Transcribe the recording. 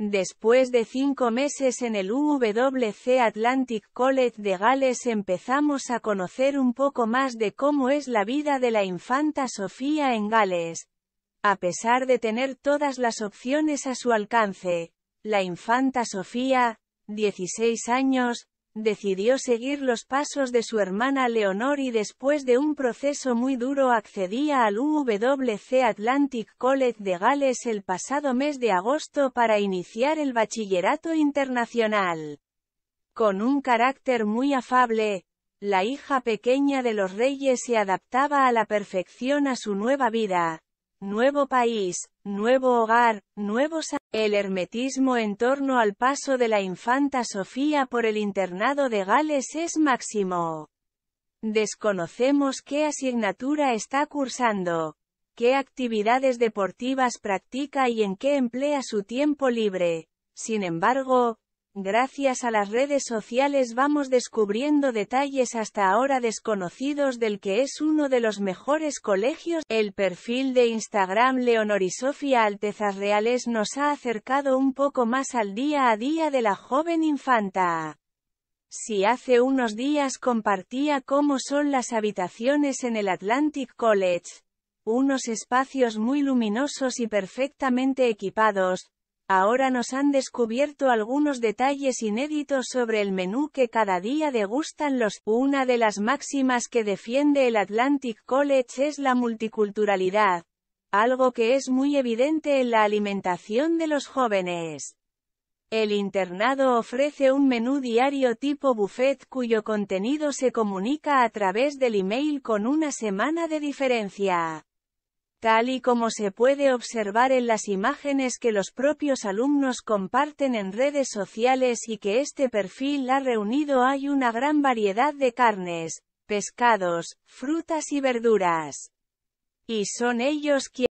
Después de cinco meses en el UWC Atlantic College de Gales empezamos a conocer un poco más de cómo es la vida de la infanta Sofía en Gales. A pesar de tener todas las opciones a su alcance, la infanta Sofía, 16 años, decidió seguir los pasos de su hermana Leonor y después de un proceso muy duro accedía al UWC Atlantic College de Gales el pasado mes de agosto para iniciar el bachillerato internacional. Con un carácter muy afable, la hija pequeña de los reyes se adaptaba a la perfección a su nueva vida, nuevo país, nuevo hogar, nuevos... El hermetismo en torno al paso de la infanta Sofía por el internado de Gales es máximo. Desconocemos qué asignatura está cursando, qué actividades deportivas practica y en qué emplea su tiempo libre. Sin embargo, Gracias a las redes sociales vamos descubriendo detalles hasta ahora desconocidos del que es uno de los mejores colegios. El perfil de Instagram Leonor y Sofía Altezas Reales nos ha acercado un poco más al día a día de la joven infanta. Si hace unos días compartía cómo son las habitaciones en el Atlantic College, unos espacios muy luminosos y perfectamente equipados, Ahora nos han descubierto algunos detalles inéditos sobre el menú que cada día degustan los. Una de las máximas que defiende el Atlantic College es la multiculturalidad, algo que es muy evidente en la alimentación de los jóvenes. El internado ofrece un menú diario tipo buffet cuyo contenido se comunica a través del email con una semana de diferencia tal y como se puede observar en las imágenes que los propios alumnos comparten en redes sociales y que este perfil ha reunido hay una gran variedad de carnes, pescados, frutas y verduras. Y son ellos quienes